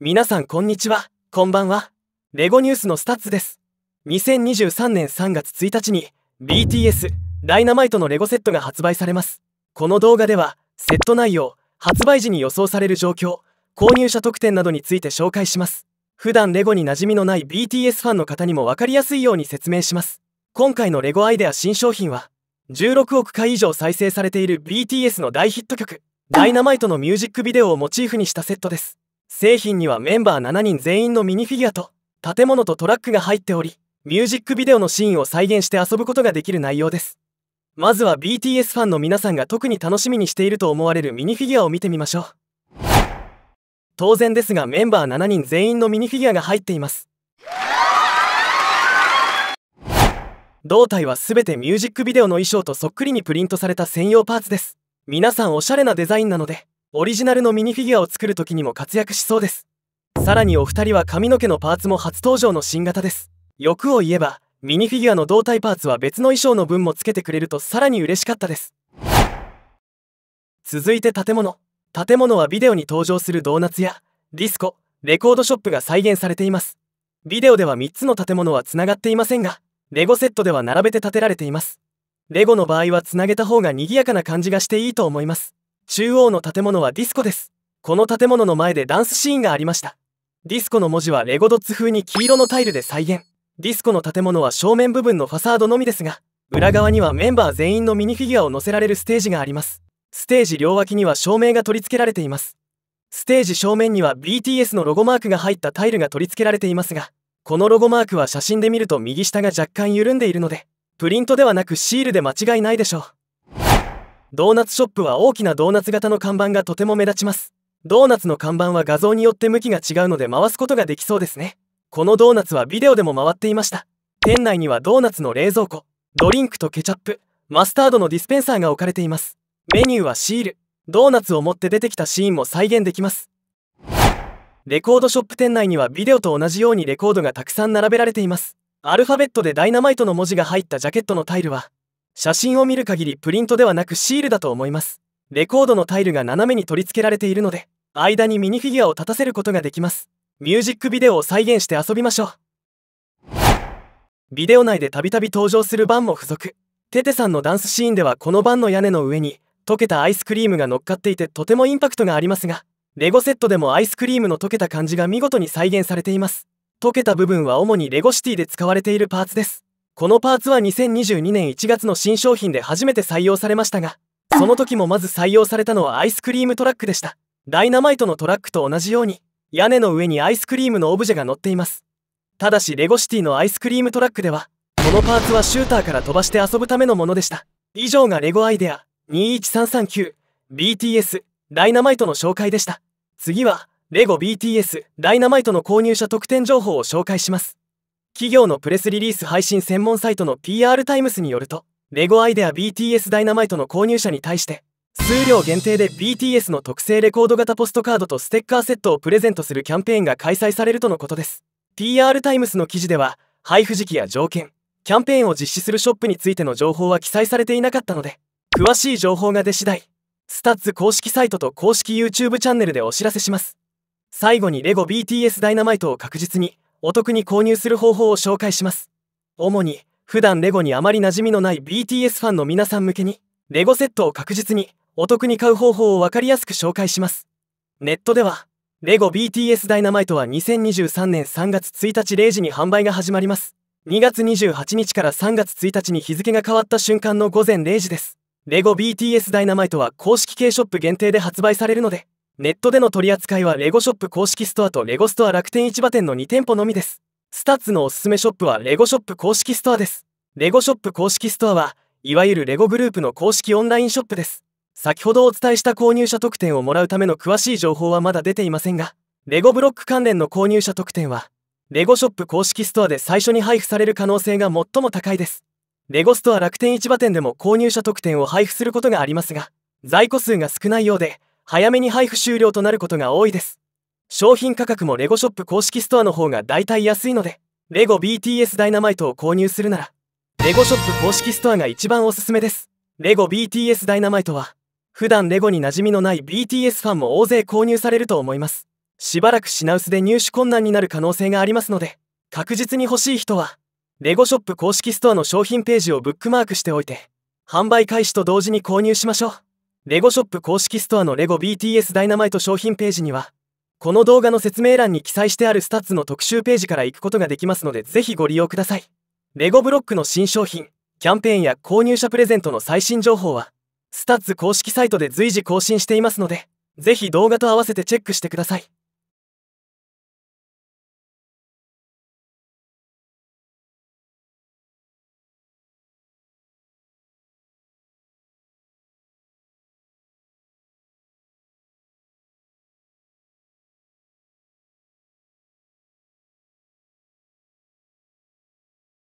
皆さんこんにちは、こんばんは。レゴニュースのスタッツです。2023年3月1日に BTS ダイナマイトのレゴセットが発売されます。この動画ではセット内容、発売時に予想される状況、購入者特典などについて紹介します。普段レゴに馴染みのない BTS ファンの方にも分かりやすいように説明します。今回のレゴアイデア新商品は16億回以上再生されている BTS の大ヒット曲「ダイナマイトのミュージックビデオをモチーフにしたセットです製品にはメンバー7人全員のミニフィギュアと建物とトラックが入っておりミュージックビデオのシーンを再現して遊ぶことができる内容ですまずは BTS ファンの皆さんが特に楽しみにしていると思われるミニフィギュアを見てみましょう当然ですがメンバー7人全員のミニフィギュアが入っています胴体は全てミュージックビデオの衣装とそっくりにプリントされた専用パーツです皆さんおしゃれなデザインなのでオリジナルのミニフィギュアを作る時にも活躍しそうですさらにお二人は髪の毛のパーツも初登場の新型です欲を言えばミニフィギュアの胴体パーツは別の衣装の分もつけてくれるとさらに嬉しかったです続いて建物建物はビデオに登場するドーナツやディスコレコードショップが再現されていますビデオでは3つの建物はつながっていませんがレゴセットでは並べて建てられていますレゴの場合はつなげた方が賑やかな感じがしていいと思います中央の建物はディスコです。この建物の前でダンスシーンがありました。ディスコの文字はレゴドッツ風に黄色のタイルで再現。ディスコの建物は正面部分のファサードのみですが、裏側にはメンバー全員のミニフィギュアを載せられるステージがあります。ステージ両脇には照明が取り付けられています。ステージ正面には BTS のロゴマークが入ったタイルが取り付けられていますが、このロゴマークは写真で見ると右下が若干緩んでいるので、プリントではなくシールで間違いないでしょう。ドーナツショップは大きなドーナツ型の看板がとても目立ちますドーナツの看板は画像によって向きが違うので回すことができそうですねこのドーナツはビデオでも回っていました店内にはドーナツの冷蔵庫ドリンクとケチャップマスタードのディスペンサーが置かれていますメニューはシールドーナツを持って出てきたシーンも再現できますレコードショップ店内にはビデオと同じようにレコードがたくさん並べられていますアルファベットでダイナマイトの文字が入ったジャケットのタイルは写真を見る限りプリントではなくシールだと思いますレコードのタイルが斜めに取り付けられているので間にミニフィギュアを立たせることができますミュージックビデオを再現して遊びましょうビデオ内でたびたび登場するバンも付属テテさんのダンスシーンではこのバンの屋根の上に溶けたアイスクリームが乗っかっていてとてもインパクトがありますがレゴセットでもアイスクリームの溶けた感じが見事に再現されています溶けた部分は主にレゴシティで使われているパーツですこのパーツは2022年1月の新商品で初めて採用されましたがその時もまず採用されたのはアイスクリームトラックでしたダイナマイトのトラックと同じように屋根の上にアイスクリームのオブジェが乗っていますただしレゴシティのアイスクリームトラックではこのパーツはシューターから飛ばして遊ぶためのものでした以上がレゴアイデア 21339BTS ダイナマイトの紹介でした次はレゴ BTS ダイナマイトの購入者特典情報を紹介します企業のプレスリリース配信専門サイトの PR タイムスによるとレゴアイデア BTS ダイナマイトの購入者に対して数量限定で BTS の特製レコード型ポストカードとステッカーセットをプレゼントするキャンペーンが開催されるとのことです PR タイムスの記事では配布時期や条件キャンペーンを実施するショップについての情報は記載されていなかったので詳しい情報が出次第スタッツ公式サイトと公式 YouTube チャンネルでお知らせします最後にレゴ BTS ダイナマイトを確実にお得に購入する方法を紹介します主に普段レゴにあまり馴染みのない BTS ファンの皆さん向けにレゴセットを確実にお得に買う方法を分かりやすく紹介しますネットではレゴ BTS ダイナマイトは2023年3月1日0時に販売が始まります2月28日から3月1日に日付が変わった瞬間の午前0時ですレゴ BTS ダイナマイトは公式系ショップ限定で発売されるのでネットでの取り扱いはレゴショップ公式ストアとレゴストア楽天市場店の2店舗のみです。スタッツのおすすめショップはレゴショップ公式ストアです。レゴショップ公式ストアは、いわゆるレゴグループの公式オンラインショップです。先ほどお伝えした購入者特典をもらうための詳しい情報はまだ出ていませんが、レゴブロック関連の購入者特典は、レゴショップ公式ストアで最初に配布される可能性が最も高いです。レゴストア楽天市場店でも購入者特典を配布することがありますが、在庫数が少ないようで、早めに配布終了となることが多いです商品価格もレゴショップ公式ストアの方が大体安いのでレゴ BTS ダイナマイトを購入するならレゴショップ公式ストアが一番おすすめですレゴ BTS ダイナマイトは普段レゴに馴染みのない BTS ファンも大勢購入されると思いますしばらく品薄で入手困難になる可能性がありますので確実に欲しい人はレゴショップ公式ストアの商品ページをブックマークしておいて販売開始と同時に購入しましょうレゴショップ公式ストアのレゴ BTS ダイナマイト商品ページには、この動画の説明欄に記載してあるスタッツの特集ページから行くことができますのでぜひご利用ください。レゴブロックの新商品、キャンペーンや購入者プレゼントの最新情報は、スタッツ公式サイトで随時更新していますので、ぜひ動画と合わせてチェックしてください。